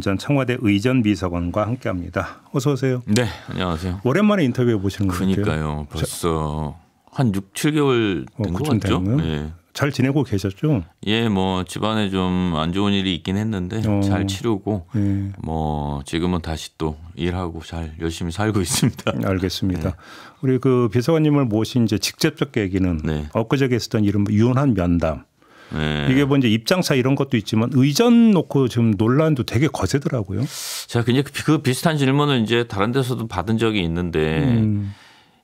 전 청와대 의전 비서관과 함께합니다. 어서 오세요. 네, 안녕하세요. 오랜만에 인터뷰해 보시는 거예요. 그러니까요. 벌써 자, 한 6, 7개월 된것 어, 같죠. 예. 잘 지내고 계셨죠? 예, 뭐 집안에 좀 안 좋은 일이 있긴 했는데 어, 잘 치르고 예. 뭐 지금은 다시 또 일하고 잘 열심히 살고 있습니다. 음, 알겠습니다. 네. 우리 그 비서관님을 모신 이제 직접적 얘기는 네. 엊그제 했었던 이름 유한 면담 네. 이게 뭐 이제 입장사 이런 것도 있지만 의전 놓고 지금 논란도 되게 거세더라고요. 제가 그냥 그 비슷한 질문을 이제 다른 데서도 받은 적이 있는데 음.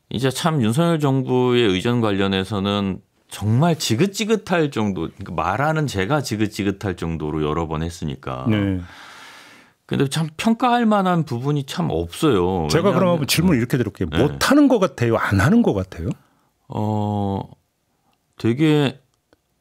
이제 참 윤석열 정부의 의전 관련해서는 정말 지긋지긋할 정도 그러니까 말하는 제가 지긋지긋할 정도로 여러 번 했으니까. 네. 근데 참 평가할 만한 부분이 참 없어요. 제가 그러면 질문 이렇게 드릴게요. 네. 못 하는 것 같아요? 안 하는 것 같아요? 어, 되게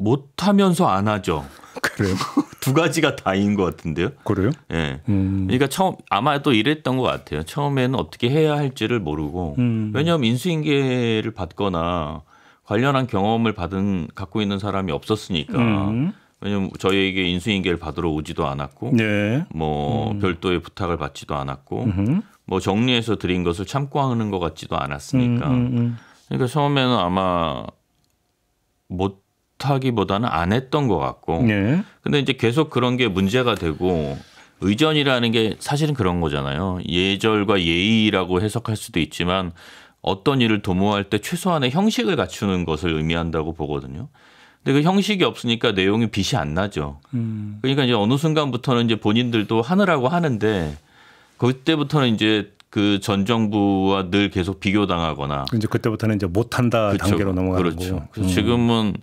못하면서 안 하죠. 그래요? 두 가지가 다인 것 같은데요. 그래요? 예. 네. 음. 그러니까 처음 아마 또 이랬던 것 같아요. 처음에는 어떻게 해야 할지를 모르고 음. 왜냐하면 인수인계를 받거나 관련한 경험을 받은 갖고 있는 사람이 없었으니까. 음. 왜냐면 저희에게 인수인계를 받으러 오지도 않았고, 네. 뭐 음. 별도의 부탁을 받지도 않았고, 음흠. 뭐 정리해서 드린 것을 참고 하는 것 같지도 않았으니까. 음, 음, 그러니까 처음에는 아마 못 하기보다는 안 했던 것 같고. 네. 근데 이제 계속 그런 게 문제가 되고 의전이라는 게 사실은 그런 거잖아요. 예절과 예의라고 해석할 수도 있지만 어떤 일을 도모할 때 최소한의 형식을 갖추는 것을 의미한다고 보거든요. 근데 그 형식이 없으니까 내용이 빛이 안 나죠. 음. 그러니까 이제 어느 순간부터는 이제 본인들도 하느라고 하는데 그때부터는 이제 그 전 정부와 늘 계속 비교당하거나 이제 그때부터는 이제 못한다 그렇죠. 단계로 넘어가는 그렇죠. 거죠. 그래서 음. 지금은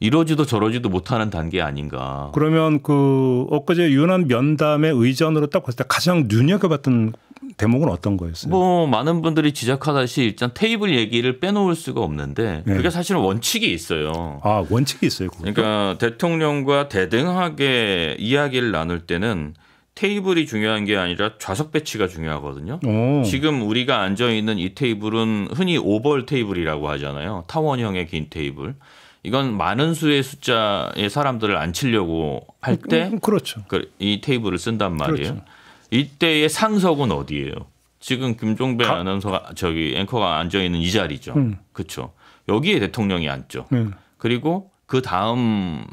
이러지도 저러지도 못하는 단계 아닌가. 그러면 그 엊그제 유난 면담의 의전으로 딱 봤을 때 가장 눈여겨봤던 대목은 어떤 거였어요? 뭐 많은 분들이 지적하다시 일단 테이블 얘기를 빼놓을 수가 없는데 네. 그게 사실은 원칙이 있어요. 아 원칙이 있어요. 그것도? 그러니까 대통령과 대등하게 이야기를 나눌 때는 테이블이 중요한 게 아니라 좌석 배치가 중요하거든요. 오. 지금 우리가 앉아 있는 이 테이블은 흔히 오벌 테이블이라고 하잖아요. 타원형의 긴 테이블. 이건 많은 수의 숫자의 사람들을 앉히려고 할 음, 때이 음, 그렇죠. 그 테이블을 쓴단 말이에요. 그렇죠. 이때의 상석은 어디예요? 지금 김종배 가... 아나운서가 저기 앵커가 앉아 있는 이 자리죠. 음. 그렇죠. 여기에 대통령이 앉죠. 음. 그리고 그 다음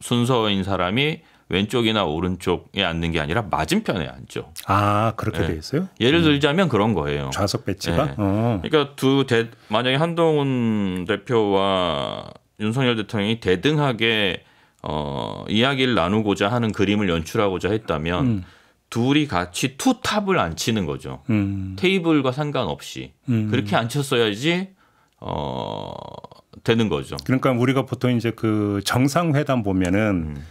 순서인 사람이 왼쪽이나 오른쪽에 앉는 게 아니라 맞은편에 앉죠. 아 그렇게 예. 돼 있어요? 예를 음. 들자면 음. 그런 거예요. 좌석 배치가. 예. 네. 어. 그러니까 두 대, 만약에 한동훈 대표와 윤석열 대통령이 대등하게 어, 이야기를 나누고자 하는 그림을 연출하고자 했다면 음. 둘이 같이 투탑을 안 치는 거죠. 음. 테이블과 상관없이 음. 그렇게 안 쳤어야지 어, 되는 거죠. 그러니까 우리가 보통 이제 그 정상회담 보면은 음.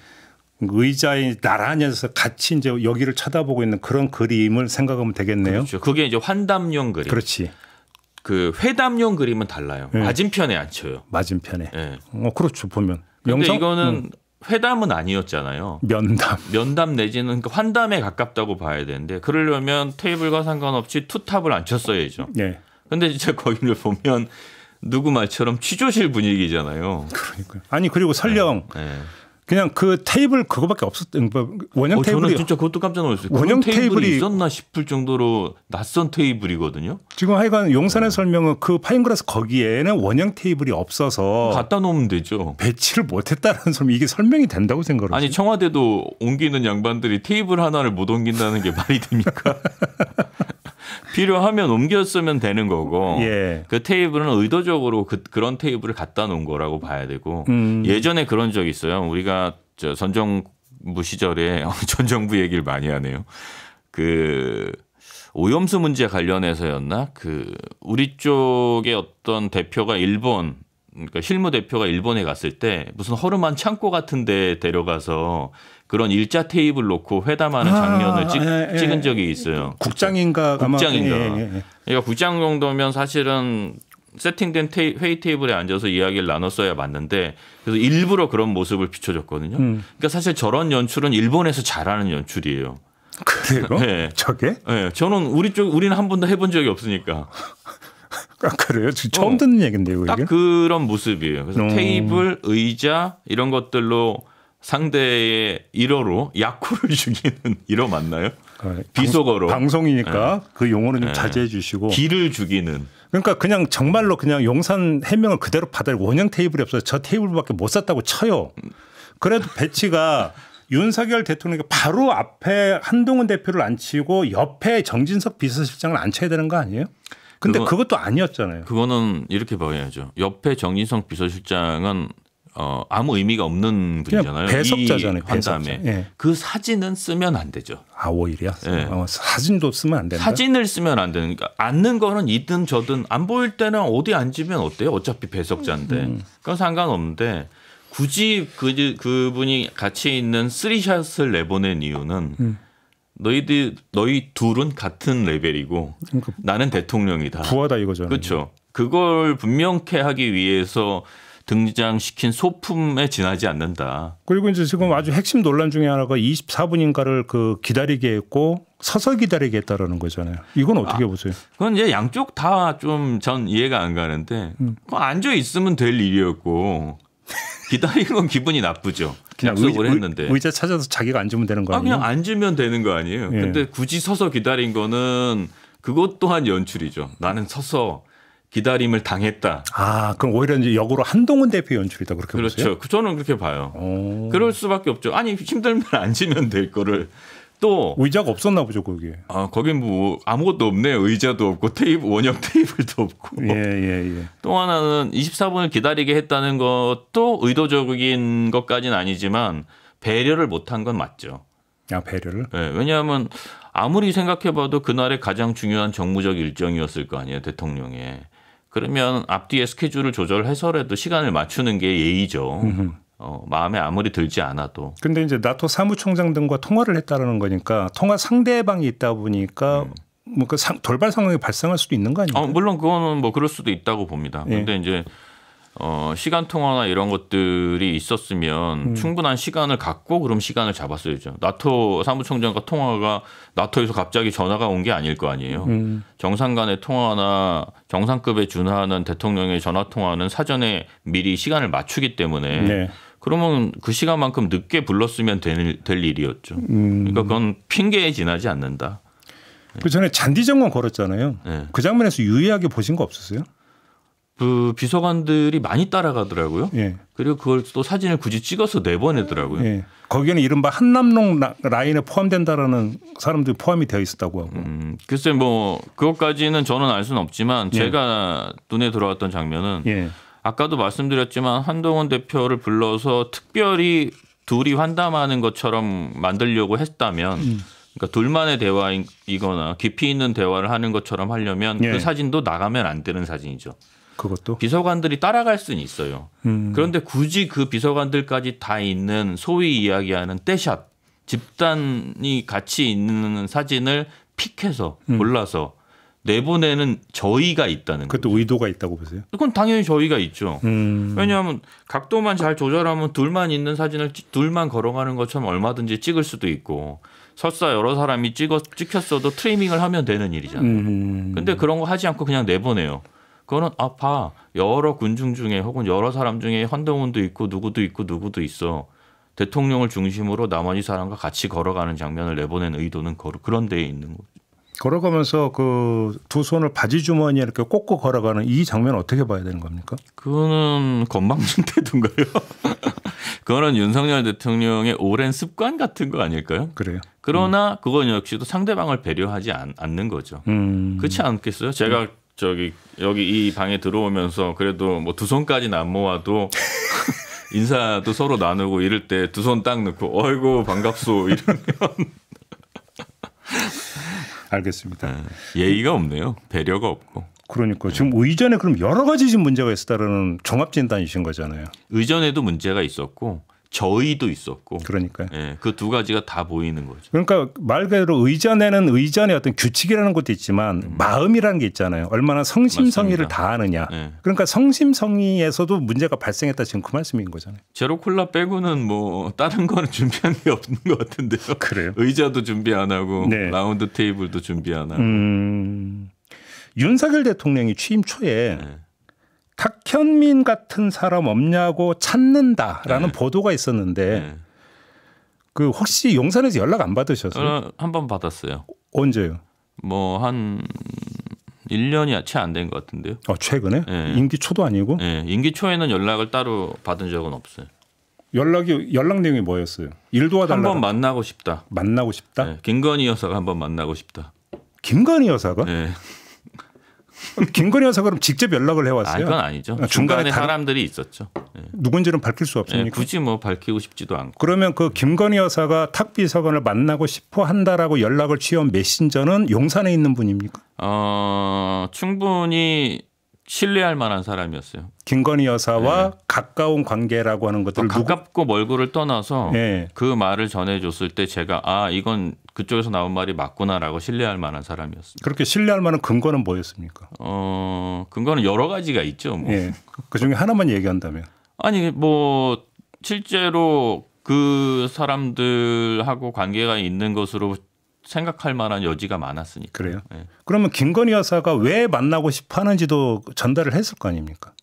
의자에 나란히 서 같이 이제 여기를 쳐다보고 있는 그런 그림을 생각하면 되겠네요. 그렇죠. 그게 이제 환담용 그림. 그렇지. 그 회담용 그림은 달라요. 네. 맞은편에 앉혀요. 맞은편에. 네. 어 그렇죠 보면. 근데 이거는 음. 회담은 아니었잖아요. 면담. 면담 내지는 그 환담에 가깝다고 봐야 되는데 그러려면 테이블과 상관없이 투탑을 앉혔어야죠. 네. 예. 근데 진짜 거기를 보면 누구 말처럼 취조실 분위기잖아요. 그러니까요. 아니 그리고 설령 네. 네. 그냥 그 테이블 그거밖에 없었던 뭐 원형 어, 테이블이 저는 진짜 그것도 깜짝 놀랐어요. 원형 테이블이, 테이블이, 있었나 싶을 정도로 낯선 테이블이거든요. 지금 하여간 네. 용산의 네. 설명은 그 파인그라스 거기에는 원형 테이블이 없어서 갖다 놓으면 되죠. 배치를 못했다는 설명 이게 설명이 된다고 생각을 아니 청와대도 옮기는 양반들이 테이블 하나를 못 옮긴다는 게 말이 됩니까? 필요하면 옮겼으면 되는 거고 예. 그 테이블은 의도적으로 그, 그런 테이블을 갖다 놓은 거라고 봐야 되고 음. 예전에 그런 적이 있어요. 우리가 저 선정부 시절에 전 정부 얘기를 많이 하네요. 그 오염수 문제 관련해서였나 그 우리 쪽의 어떤 대표가 일본 그러니까 실무 대표가 일본에 갔을 때 무슨 허름한 창고 같은 데 데려가서 그런 일자 테이블 놓고 회담하는 아, 장면을 찍, 예, 예. 찍은 적이 있어요. 국장인가 국장인가. 예, 예, 예, 그러니까 국장 정도면 사실은 세팅된 테이, 회의 테이블에 앉아서 이야기를 나눴어야 맞는데 그래서 일부러 그런 모습을 비춰줬거든요. 음. 그러니까 사실 저런 연출은 일본에서 잘하는 연출이에요. 그래요? 네. 저게? 네. 저는 우리 쪽 우리는 한 번도 해본 적이 없으니까. 아, 그래요? 처음 어, 듣는 얘긴데요, 딱이 그런 모습이에요. 그래서 음. 테이블, 의자 이런 것들로 상대의 일어로 약호를 죽이는 일어 맞나요? 아, 비속어로 방송이니까 네. 그 용어는 좀 네. 자제해 주시고 기를 죽이는 그러니까 그냥 정말로 그냥 용산 해명을 그대로 받을 원형 테이블이 없어서 저 테이블밖에 못 샀다고 쳐요. 그래도 배치가 윤석열 대통령이 바로 앞에 한동훈 대표를 앉히고 옆에 정진석 비서실장을 앉혀야 되는 거 아니에요? 근데 그거, 그것도 아니었잖아요. 그거는 이렇게 봐야죠. 옆에 정인성 비서실장은 어, 아무 의미가 없는 분이잖아요. 배석자잖아요. 환담에. 예. 그 사진은 쓰면 안 되죠. 아, 오히려? 예. 어, 사진도 쓰면 안 된다. 사진을 쓰면 안 되는. 그러니까 앉는 거는 이든 저든 안 보일 때는 어디 앉으면 어때요? 어차피 배석자인데. 음. 그건 상관없는데 굳이 그, 그분이 같이 있는 쓰리샷을 내보낸 이유는 음. 너희들 너희 둘은 같은 레벨이고 그러니까 나는 대통령이다. 부하다 이거죠. 그렇죠. 그걸 분명케 하기 위해서 등장시킨 소품에 지나지 않는다. 그리고 이제 지금 아주 핵심 논란 중에 하나가 24분인가를 그 기다리게 했고 서서 기다리게 했다라는 거잖아요. 이건 어떻게 아, 보세요? 그건 이제 양쪽 다 좀 전 이해가 안 가는데 음. 앉아 있으면 될 일이었고 기다리는건 기분이 나쁘죠. 그냥 약속을 의자, 했는데 의자 찾아서 자기가 앉으면 되는 거 아니에요? 아, 그냥 앉으면 되는 거 아니에요. 예. 근데 굳이 서서 기다린 거는 그것 또한 연출이죠. 나는 서서 기다림을 당했다. 아, 그럼 오히려 이제 역으로 한동훈 대표 연출이다 그렇게 그렇죠. 보세요? 그렇죠. 저는 그렇게 봐요. 오. 그럴 수밖에 없죠. 아니 힘들면 앉으면 될 거를 또 의자가 없었나 보죠 거기에. 아 거긴 뭐 아무것도 없네 의자도 없고 테이블 원형 테이블도 없고. 예예예. 예, 예. 또 하나는 24분을 기다리게 했다는 것도 의도적인 것까지는 아니지만 배려를 못한 건 맞죠. 아 배려를? 네, 왜냐하면 아무리 생각해봐도 그날의 가장 중요한 정무적 일정이었을 거 아니에요 대통령의. 그러면 앞뒤에 스케줄을 조절해서라도 시간을 맞추는 게 예의죠. 어, 마음에 아무리 들지 않아도. 근데 이제 나토 사무총장 등과 통화를 했다라는 거니까 통화 상대방이 있다 보니까 음. 뭐그 돌발 상황이 발생할 수도 있는 거 아니에요? 어, 물론 그거는 뭐 그럴 수도 있다고 봅니다. 예. 근데 이제 어, 시간 통화나 이런 것들이 있었으면 음. 충분한 시간을 갖고 그럼 시간을 잡았어야죠. 나토 사무총장과 통화가 나토에서 갑자기 전화가 온 게 아닐 거 아니에요. 음. 정상 간의 통화나 정상급에 준하는 대통령의 전화 통화는 사전에 미리 시간을 맞추기 때문에 네. 그러면 그 시간만큼 늦게 불렀으면 될, 될 일이었죠. 음. 그러니까 그건 핑계에 지나지 않는다. 그 전에 잔디정원 걸었잖아요. 네. 그 장면에서 유의하게 보신 거 없었어요? 그 비서관들이 많이 따라가더라고요. 예. 그리고 그걸 또 사진을 굳이 찍어서 내보내더라고요. 예. 거기는 에 이른바 한남동 라인에 포함된다라는 사람들이 포함이 되어 있었다고 하고. 음, 글쎄 뭐 그것까지는 저는 알 수는 없지만 예. 제가 눈에 들어왔던 장면은 예. 아까도 말씀드렸지만 한동훈 대표를 불러서 특별히 둘이 환담하는 것처럼 만들려고 했다면 음. 그러니까 둘만의 대화이거나 깊이 있는 대화를 하는 것처럼 하려면 그 예. 그 사진도 나가면 안 되는 사진이죠. 그것도 비서관들이 따라갈 수는 있어요. 음. 그런데 굳이 그 비서관들까지 다 있는 소위 이야기하는 떼샷 집단이 같이 있는 사진을 픽해서 음. 골라서 내보내는 저희가 있다는 그것도 거죠. 의도가 있다고 보세요? 그건 당연히 저희가 있죠. 음. 왜냐하면 각도만 잘 조절하면 둘만 있는 사진을 둘만 걸어가는 것처럼 얼마든지 찍을 수도 있고 설사 여러 사람이 찍어 찍혔어도 트리밍을 하면 되는 일이잖아요. 음. 근데 그런 거 하지 않고 그냥 내보내요. 그거는 아파 여러 군중 중에 혹은 여러 사람 중에 한동훈도 있고 누구도 있고 누구도 있어. 대통령을 중심으로 나머지 사람과 같이 걸어가는 장면을 내보낸 의도는 그런 데에 있는 거죠. 걸어가면서 그 두 손을 바지 주머니에 이렇게 꽂고 걸어가는 이 장면 어떻게 봐야 되는 겁니까? 그거는 건방진 태도인가요? 그거는 윤석열 대통령의 오랜 습관 같은 거 아닐까요? 그래요. 그러나 음. 그건 역시도 상대방을 배려하지 않, 않는 거죠. 음. 그렇지 않겠어요? 제가 저기 여기 이 방에 들어오면서 그래도 뭐 두 손까지는 안 모아도 인사도 서로 나누고 이럴 때 두 손 딱 넣고 어이구 반갑소 이러면 알겠습니다. 예, 예의가 없네요. 배려가 없고. 그러니까 네. 지금 의전에 그럼 여러 가지 지금 문제가 있었다라는 종합 진단이신 거잖아요. 의전에도 문제가 있었고 저의도 있었고. 그러니까요. 예, 그두 가지가 다 보이는 거죠. 그러니까 말 그대로 의전에는 의전의 어떤 규칙이라는 것도 있지만 음. 마음이라는 게 있잖아요. 얼마나 성심성의를 맞습니다. 다하느냐. 예. 그러니까 성심성의에서도 문제가 발생했다 지금 그 말씀인 거잖아요. 제로콜라 빼고는 뭐 다른 거는 준비한 게 없는 것 같은데요. 그래요. 의자도 준비 안 하고 네. 라운드 테이블도 준비 안 하고. 음, 윤석열 대통령이 취임 초에 네. 탁현민 같은 사람 없냐고 찾는다라는 네. 보도가 있었는데 네. 그 혹시 용산에서 연락 안 받으셨어요? 어, 한번 받았어요. 언제요? 뭐한 1년이 채안 된 것 같은데요. 아, 최근에? 네. 임기 초도 아니고? 네. 임기 초에는 연락을 따로 받은 적은 없어요. 연락이 연락 내용이 뭐였어요? 일도 하달라. 한 번 만나고 싶다. 만나고 싶다. 네. 김건희 여사가 한 번 만나고 싶다. 김건희 여사가? 네. 김건희 여사가 그럼 직접 연락을 아, 해왔어요? 아니, 그건 아니죠. 아, 중간에, 중간에 사람들이 있었죠. 네. 누군지는 밝힐 수 예, 없으니까. 네, 굳이 뭐 밝히고 싶지도 않고. 그러면 그 김건희 여사가 탁 비서관을 만나고 싶어 한다라고 연락을 취한 메신저는 용산에 있는 분입니까? 어, 충분히 신뢰할 만한 사람이었어요. 김건희 여사와 네. 가까운 관계라고 하는 것들 아, 가깝고 멀고를 떠나서 네. 그 말을 전해줬을 때 제가 아 이건 그쪽에서 나온 말이 맞구나라고 신뢰할 만한 사람이었어요 그렇게 신뢰할 만한 근거는 뭐였습니까? 어 근거는 여러 가지가 있죠. 뭐. 네. 예. 그 중에 하나만 얘기한다면 아니 뭐 실제로 그 사람들하고 관계가 있는 것으로 생각할 만한 여지가 많았으니까. 그래요. 네. 그러면 김건희 여사가 왜 만나고 싶어 하는지도 전달을 했을 거 아닙니까?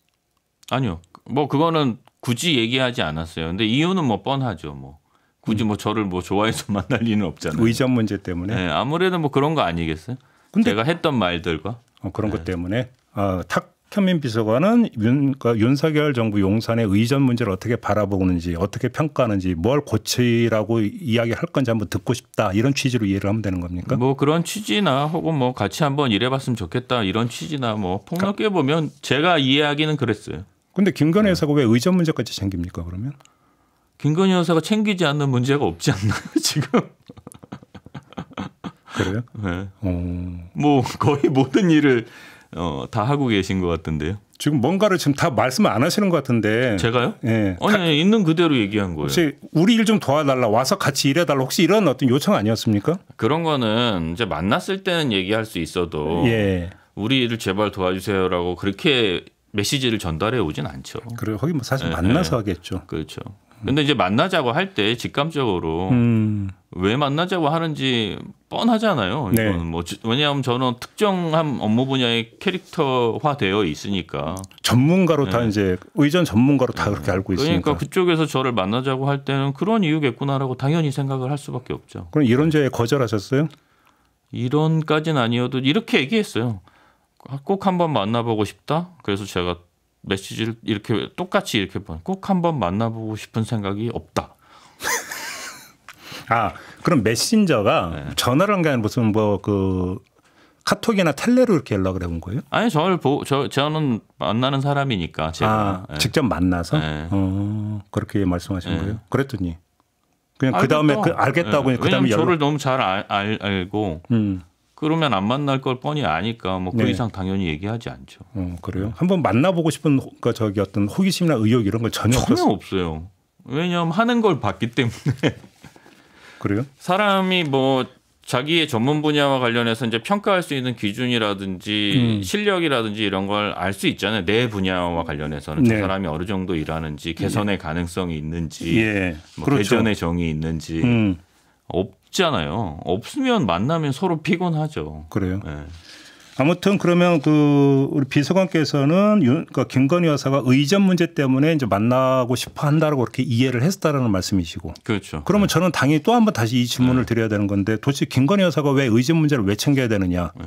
아니요. 뭐 그거는 굳이 얘기하지 않았어요. 근데 이유는 뭐 뻔하죠. 뭐 굳이 음. 뭐 저를 뭐 좋아해서 만날 리는 없잖아요. 의전 문제 때문에. 네, 아무래도 뭐 그런 거 아니겠어요? 근데 제가 했던 말들과 어, 그런 네. 것 예. 때문에 어, 탁 현민 비서관은 윤, 그러니까 윤석열 정부 용산의 의전 문제를 어떻게 바라보는지 어떻게 평가하는지 뭘 고치라고 이야기할 건지 한번 듣고 싶다 이런 취지로 이해를 하면 되는 겁니까? 뭐 그런 취지나 혹은 뭐 같이 한번 일해봤으면 좋겠다 이런 취지나 뭐 폭넓게 보면 제가 이해하기는 그랬어요. 근데 김건희 네. 여사가 네. 왜 의전 문제까지 챙깁니까 그러면? 김건희 여사가 챙기지 않는 문제가 없지 않나요 지금? 그래요? 네. 어. 뭐 거의 모든 일을 어, 다 하고 계신 것 같은데요. 지금 뭔가를 지금 다 말씀 안 하시는 것 같은데. 제가요? 예. 아니, 아니 있는 그대로 얘기한 거예요. 혹시 우리 일 좀 도와달라 와서 같이 일해달라 혹시 이런 어떤 요청 아니었습니까? 그런 거는 이제 만났을 때는 얘기할 수 있어도 예. 우리 일을 제발 도와주세요라고 그렇게 메시지를 전달해 오진 않죠. 그래 거기 뭐 사실 예. 만나서 예. 하겠죠. 그렇죠. 근데 이제 만나자고 할 때 직감적으로 음. 왜 만나자고 하는지 뻔하잖아요. 네. 이건 뭐 왜냐하면 저는 특정한 업무 분야에 캐릭터화되어 있으니까 전문가로 네. 다 이제 의전 전문가로 다 네. 그렇게 알고 그러니까 있으니까 그러니까 그쪽에서 저를 만나자고 할 때는 그런 이유겠구나라고 당연히 생각을 할 수밖에 없죠. 그럼 이런 죄에 거절하셨어요? 이런까진 아니어도 이렇게 얘기했어요. 꼭 한번 만나보고 싶다. 그래서 제가 메시지를 이렇게 똑같이 이렇게 꼭 한번 만나보고 싶은 생각이 없다. 아 그럼 메신저가 네. 전화를 한 게 아니라 무슨 뭐 그 카톡이나 텔레로 이렇게 연락을 해본 거예요? 아니 저를 보, 저 저는 만나는 사람이니까 제가 아, 네. 직접 만나서 네. 어, 그렇게 말씀하신 네. 거예요? 그랬더니 그냥 그다음에 그 알겠다고 네. 그다음에 저를 너무 잘 알, 알, 알고 음. 그러면 안 만날 걸 뻔히 아니까 뭐그 네. 이상 당연히 얘기하지 않죠. 어, 그래요? 한번 만나보고 싶은 그 저기 어떤 호기심이나 의욕 이런 걸 전혀, 전혀 없었어요. 없어요. 왜냐하면 하는 걸 봤기 때문에 그래요? 사람이 뭐 자기의 전문 분야와 관련해서 이제 평가할 수 있는 기준이라든지 음. 실력이라든지 이런 걸 알 수 있잖아요. 내 분야와 관련해서는 그 네. 그 사람이 어느 정도 일하는지 개선의 예. 가능성이 있는지 예. 뭐 그렇죠. 개전의 정이 있는지 음. 없잖아요. 없으면 만나면 서로 피곤하죠. 그래요. 네. 아무튼 그러면 그 우리 비서관께서는 그러니까 김건희 여사가 의전 문제 때문에 이제 만나고 싶어 한다라고 그렇게 이해를 했다라는 말씀이시고. 그렇죠. 그러면 네. 저는 당연히 또 한번 다시 이 질문을 네. 드려야 되는 건데 도대체 김건희 여사가 왜 의전 문제를 왜 챙겨야 되느냐. 네.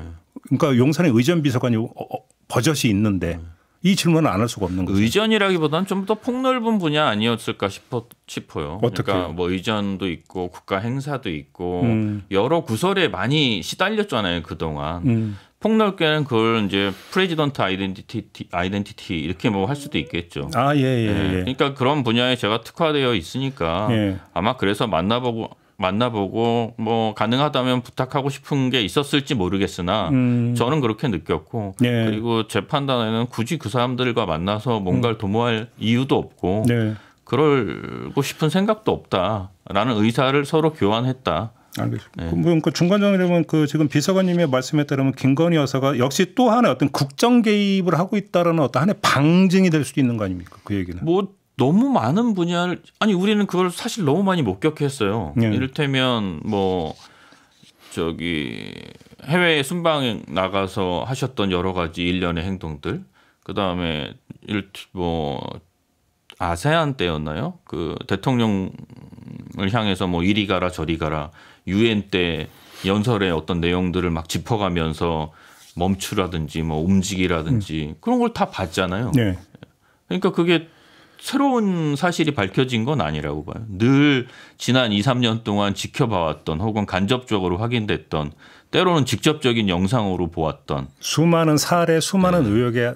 그러니까 용산에 의전 비서관이 어, 어, 버젓이 있는데 네. 이 질문을 안 할 수가 없는 거죠. 의전이라기보다는 좀 더 폭넓은 분야 아니었을까 싶어, 싶어요. 어떻게? 그러니까 뭐 의전도 있고 국가 행사도 있고 음. 여러 구설에 많이 시달렸잖아요 그동안. 음. 폭넓게는 그걸 이제 프레지던트 아이덴티티 아이덴티티 이렇게 뭐 할 수도 있겠죠. 아 예, 예, 네. 예. 그러니까 그런 분야에 제가 특화되어 있으니까 예. 아마 그래서 만나보고 만나보고 뭐 가능하다면 부탁하고 싶은 게 있었을지 모르겠으나 음. 저는 그렇게 느꼈고 네. 그리고 제 판단에는 굳이 그 사람들과 만나서 뭔가를 음. 도모할 이유도 없고 네. 그러고 싶은 생각도 없다라는 의사를 서로 교환했다. 알겠습니다. 네. 그럼 그 중간 정리되면 그 지금 비서관님의 말씀에 따르면 김건희 여사가 역시 또하나 어떤 국정 개입을 하고 있다는 어떤 하나의 방증이 될 수도 있는 거 아닙니까? 그 얘기는. 뭐 너무 많은 분야를 아니 우리는 그걸 사실 너무 많이 목격했어요. 네. 이를테면 뭐 저기 해외 순방 나가서 하셨던 여러 가지 일련의 행동들 그다음에 일 뭐 아세안 때였나요? 그 대통령을 향해서 뭐 이리 가라 저리 가라 유엔 때 연설의 어떤 내용들을 막 짚어가면서 멈추라든지 뭐 움직이라든지 음. 그런 걸 다 봤잖아요. 네. 그러니까 그게 새로운 사실이 밝혀진 건 아니라고 봐요. 늘 지난 2, 3년 동안 지켜봐왔던 혹은 간접적으로 확인됐던 때로는 직접적인 영상으로 보았던 수많은 사례, 수많은 네. 의혹에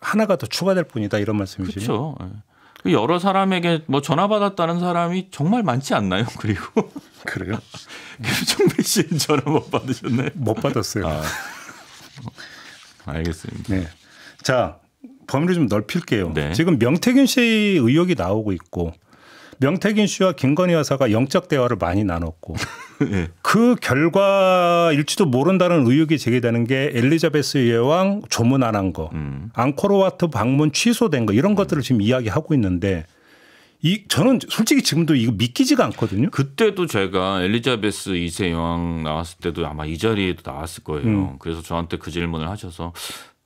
하나가 더 추가될 뿐이다 이런 말씀이시죠. 그렇죠. 그 여러 사람에게 뭐 전화 받았다는 사람이 정말 많지 않나요? 그리고 그래요? 김종배 씨 전화 못 받으셨나요? 못 받았어요. 아. 알겠습니다. 네. 자, 범위를 좀 넓힐게요. 네. 지금 명태균 씨의 의혹이 나오고 있고 명태균 씨와 김건희 여사가 영적 대화를 많이 나눴고 네. 그 결과일지도 모른다는 의혹이 제기되는 게 엘리자베스 여왕 조문 안 한 거, 음. 앙코르와트 방문 취소된 거 이런 음. 것들을 지금 이야기하고 있는데 이 저는 솔직히 지금도 이거 믿기지가 않거든요. 그때도 제가 엘리자베스 2세 여왕 나왔을 때도 아마 이 자리에도 나왔을 거예요. 음. 그래서 저한테 그 질문을 하셔서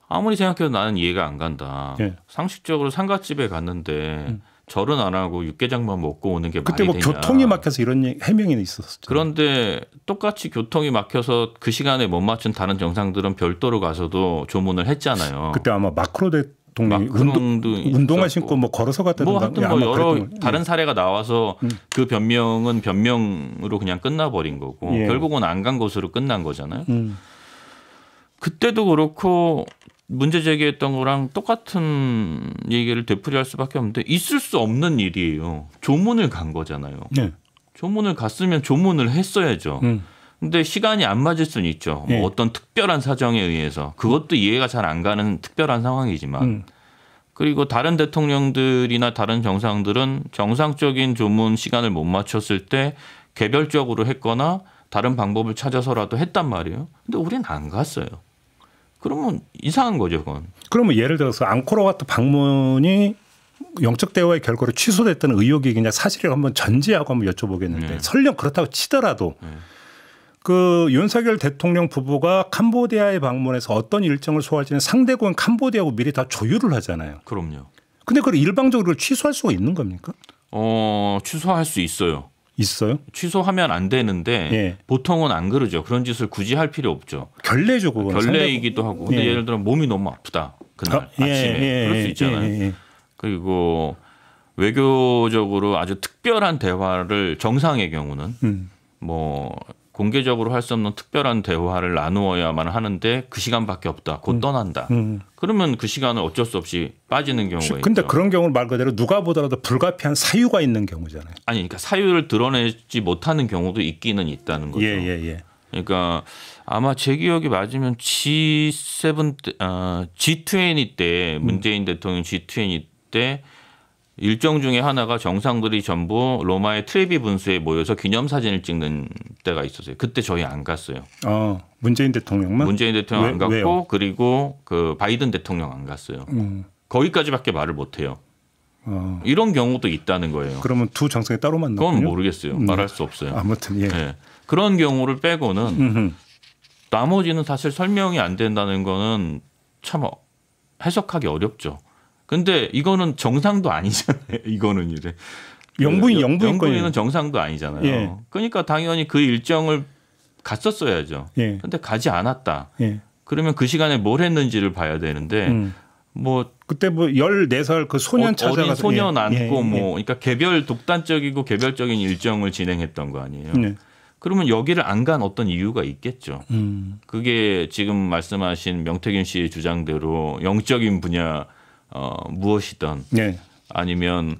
아무리 생각해도 나는 이해가 안 간다. 예. 상식적으로 상가집에 갔는데 음. 절은 안 하고 육개장만 먹고 오는 게 그때 뭐 되냐. 교통이 막혀서 이런 해명이 있었죠. 그런데 똑같이 교통이 막혀서 그 시간에 못 맞춘 다른 정상들은 별도로 가서도 조문을 했잖아요. 그때 아마 마크로 대통령이 운동, 화 신고 뭐 걸어서 갔다든가 뭐하여뭐 여러 다른 예. 사례가 나와서 음. 그 변명은 변명으로 그냥 끝나버린 거고 예. 결국은 안 간 것으로 끝난 거잖아요. 음. 그때도 그렇고 문제 제기했던 거랑 똑같은 얘기를 되풀이할 수밖에 없는데 있을 수 없는 일이에요. 조문을 간 거잖아요. 네. 조문을 갔으면 조문을 했어야죠. 음. 근데 시간이 안 맞을 수는 있죠. 뭐 네. 뭐 어떤 특별한 사정에 의해서 그것도 이해가 잘 안 가는 특별한 상황이지만 음. 그리고 다른 대통령들이나 다른 정상들은 정상적인 조문 시간을 못 맞췄을 때 개별적으로 했거나 다른 방법을 찾아서라도 했단 말이에요. 근데 우리는 안 갔어요. 그러면 이상한 거죠, 그건. 그러면 예를 들어서 앙코르 와트 방문이 영적 대화의 결과로 취소됐다는 의혹이 그냥 사실을 한번 전제하고 한번 여쭤보겠는데 네. 설령 그렇다고 치더라도 네. 그 윤석열 대통령 부부가 캄보디아에 방문해서 어떤 일정을 소화할지는 상대국인 캄보디아하고 미리 다 조율을 하잖아요. 그럼요. 근데 그걸 일방적으로 취소할 수가 있는 겁니까? 어, 취소할 수 있어요. 있어요? 취소하면 안 되는데 예. 보통은 안 그러죠. 그런 짓을 굳이 할 필요 없죠. 결례죠, 그건. 결례이기도 하고. 근데 예. 를 들어 몸이 너무 아프다. 그날 아, 예, 침에 예, 그럴 수 예, 있잖아요. 예, 그리고 외교적으로 아주 특별한 대화를 정상의 경우는 음. 뭐 공개적으로 할 수 없는 특별한 대화를 나누어야만 하는데 그 시간밖에 없다. 곧 음. 떠난다. 음. 그러면 그 시간은 어쩔 수 없이 빠지는 경우가 있죠. 근데 그런 경우는 말 그대로 누가 보더라도 불가피한 사유가 있는 경우잖아요. 아니, 그러니까 사유를 드러내지 못하는 경우도 있기는 있다는 거죠. 예, 예, 예. 그러니까 아마 제 기억이 맞으면 G7 때, 아, G20 때 문재인 음. 대통령 G20 때 일정 중에 하나가 정상들이 전부 로마의 트레비 분수에 모여서 기념사진을 찍는 때가 있었어요. 그때 저희 안 갔어요. 어, 문재인 대통령만? 문재인 대통령 왜, 안 갔고 왜요? 그리고 그 바이든 대통령 안 갔어요. 음. 거기까지밖에 말을 못 해요. 어. 이런 경우도 있다는 거예요. 그러면 두 정상이 따로 만나요? 그건 모르겠어요. 음. 말할 수 없어요. 아무튼 예. 네. 그런 경우를 빼고는 나머지는 사실 설명이 안 된다는 거는 참 해석하기 어렵죠. 근데 이거는 정상도 아니잖아요. 이거는 이제 영부인 영부인 영부인은 정상도 아니잖아요. 예. 그러니까 당연히 그 일정을 갔었어야죠. 예. 근데 가지 않았다. 예. 그러면 그 시간에 뭘 했는지를 봐야 되는데 음. 뭐 그때 뭐 14살 그 소년 찾아가 어, 어린 예. 소년 예. 안고 예, 예. 뭐 그러니까 개별 독단적이고 개별적인 일정을 진행했던 거 아니에요. 네. 그러면 여기를 안 간 어떤 이유가 있겠죠. 음. 그게 지금 말씀하신 명태균 씨의 주장대로 영적인 분야 어, 무엇이든 네. 아니면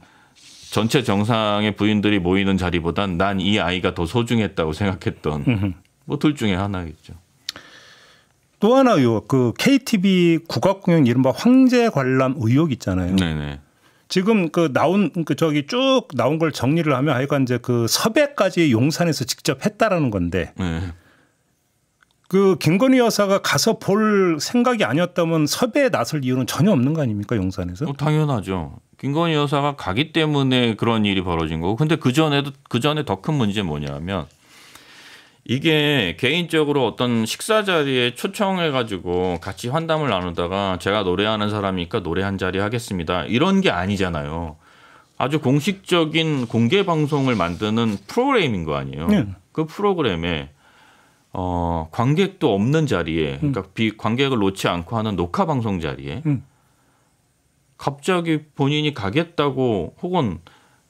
전체 정상의 부인들이 모이는 자리보단 난이 아이가 더 소중했다고 생각했던 뭐 둘 중에 하나겠죠. 또 하나 의혹, 그 KTV 국악 공연 이른바 황제 관람 의혹 있잖아요. 네네. 지금 그 나온 그 저기 쭉 나온 걸 정리를 하면 하여간 이제 그 섭외까지 용산에서 직접 했다라는 건데 네. 그 김건희 여사가 가서 볼 생각이 아니었다면 섭외에 나설 이유는 전혀 없는 거 아닙니까 용산에서? 어, 당연하죠. 김건희 여사가 가기 때문에 그런 일이 벌어진 거고 근데 그 전에도 그 전에 더 큰 문제 뭐냐면 이게 개인적으로 어떤 식사 자리에 초청해 가지고 같이 환담을 나누다가 제가 노래하는 사람이니까 노래 한 자리 하겠습니다 이런 게 아니잖아요. 아주 공식적인 공개 방송을 만드는 프로그램인 거 아니에요. 네. 그 프로그램에 어, 관객도 없는 자리에, 음. 그러니까 비, 관객을 놓지 않고 하는 녹화 방송 자리에 음. 갑자기 본인이 가겠다고 혹은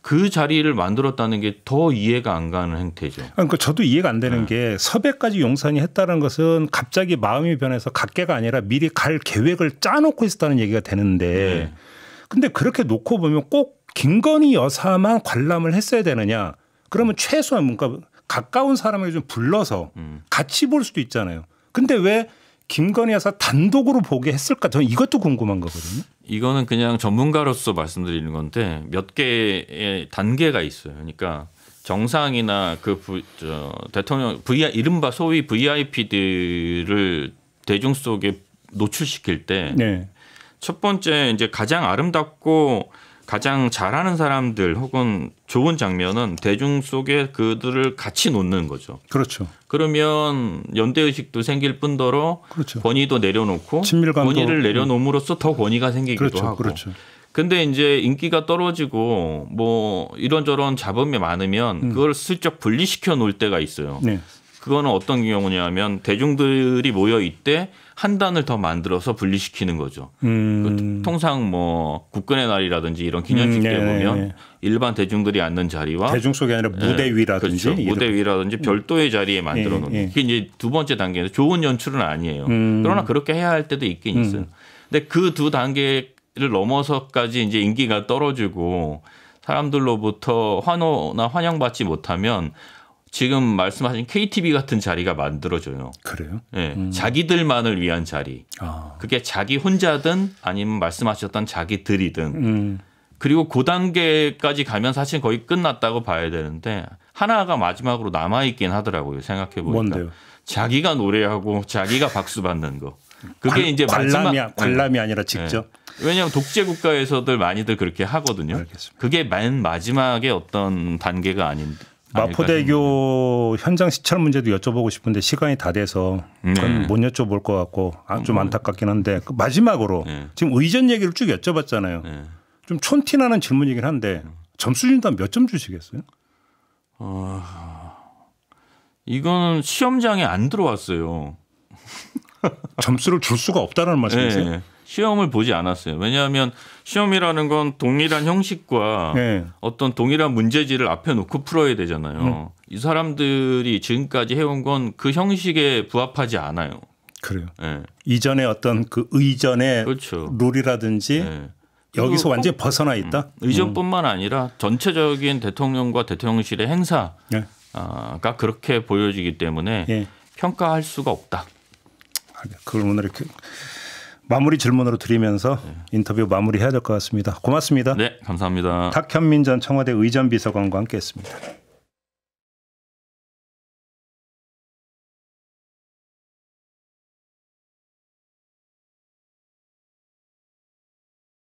그 자리를 만들었다는 게 더 이해가 안 가는 행태죠. 아, 그러니까 저도 이해가 안 되는 네. 게 섭외까지 용산이 했다는 것은 갑자기 마음이 변해서 각계가 아니라 미리 갈 계획을 짜놓고 있었다는 얘기가 되는데 네. 근데 그렇게 놓고 보면 꼭 김건희 여사만 관람을 했어야 되느냐 그러면 최소한 뭔가 가까운 사람을 좀 불러서 음. 같이 볼 수도 있잖아요. 근데 왜 김건희 여사 단독으로 보게 했을까? 저는 이것도 궁금한 거거든요. 이거는 그냥 전문가로서 말씀드리는 건데 몇 개의 단계가 있어요. 그러니까 정상이나 그 부, 저, 대통령 v, 이른바 소위 VIP들을 대중 속에 노출시킬 때첫 네. 번째 이제 가장 아름답고 가장 잘하는 사람들 혹은 좋은 장면은 대중 속에 그들을 같이 놓는 거죠. 그렇죠. 그러면 연대 의식도 생길 뿐더러 그렇죠. 권위도 내려놓고 친밀감도. 권위를 음. 내려놓음으로써 더 권위가 생기기도 그렇죠. 하고. 그렇죠. 근데 이제 인기가 떨어지고 뭐 이런저런 잡음이 많으면 음. 그걸 슬쩍 분리시켜 놓을 때가 있어요. 네. 그거는 어떤 경우냐면 대중들이 모여 있대 한 단을 더 만들어서 분리시키는 거죠. 음. 그 통상 뭐 국군의 날이라든지 이런 기념식 때 음, 예, 보면 예, 예. 일반 대중들이 앉는 자리와 대중 속이 아니라 예, 무대 위라든지 예, 그렇죠. 무대 위라든지 별도의 자리에 만들어 예, 놓는 예, 게 이제 두 번째 단계에서 좋은 연출은 아니에요. 음. 그러나 그렇게 해야 할 때도 있긴 음. 있어요. 근데 그 두 단계를 넘어서까지 이제 인기가 떨어지고 사람들로부터 환호나 환영받지 못하면 지금 말씀하신 KTV 같은 자리가 만들어져요. 그래요? 예. 네, 음. 자기들만을 위한 자리. 아. 그게 자기 혼자든 아니면 말씀하셨던 자기들이든. 음. 그리고 그 단계까지 가면 사실 거의 끝났다고 봐야 되는데 하나가 마지막으로 남아 있긴 하더라고요. 생각해 보니까. 뭔데요? 자기가 노래하고 자기가 박수 받는 거. 그게 관, 이제 관람이 마지막, 네. 관람이 아니라 직접. 네. 예. 왜냐하면 독재 국가에서들 많이들 그렇게 하거든요. 알겠습니다. 그게 맨 마지막에 어떤 단계가 아닌 마포대교 현장 시찰 문제도 여쭤보고 싶은데 시간이 다 돼서 네. 그건 네. 못 여쭤볼 것 같고 아, 좀 뭐. 안타깝긴 한데 그 마지막으로 네. 지금 의전 얘기를 쭉 여쭤봤잖아요. 네. 좀 촌티나는 질문이긴 한데 점수 준다면 몇 점 주시겠어요? 어... 이건 시험장에 안 들어왔어요. 점수를 줄 수가 없다는 말씀이세요? 네, 네. 시험을 보지 않았어요. 왜냐하면 시험이라는 건 동일한 형식과 네. 어떤 동일한 문제지를 앞에 놓고 풀어야 되잖아요. 음. 이 사람들이 지금까지 해온 건 그 형식에 부합하지 않아요. 그래요. 네. 이전에 어떤 그 의전의 그렇죠. 룰이라든지 네. 여기서 완전히 벗어나 음, 있다. 의전뿐만 음. 아니라 전체적인 대통령과 대통령실의 행사가 네. 그렇게 보여지기 때문에 예. 평가할 수가 없다. 그걸 오늘 이렇게 마무리 질문으로 드리면서 네. 인터뷰 마무리해야 될 것 같습니다. 고맙습니다. 네, 감사합니다. 탁현민 전 청와대 의전 비서관과 함께했습니다.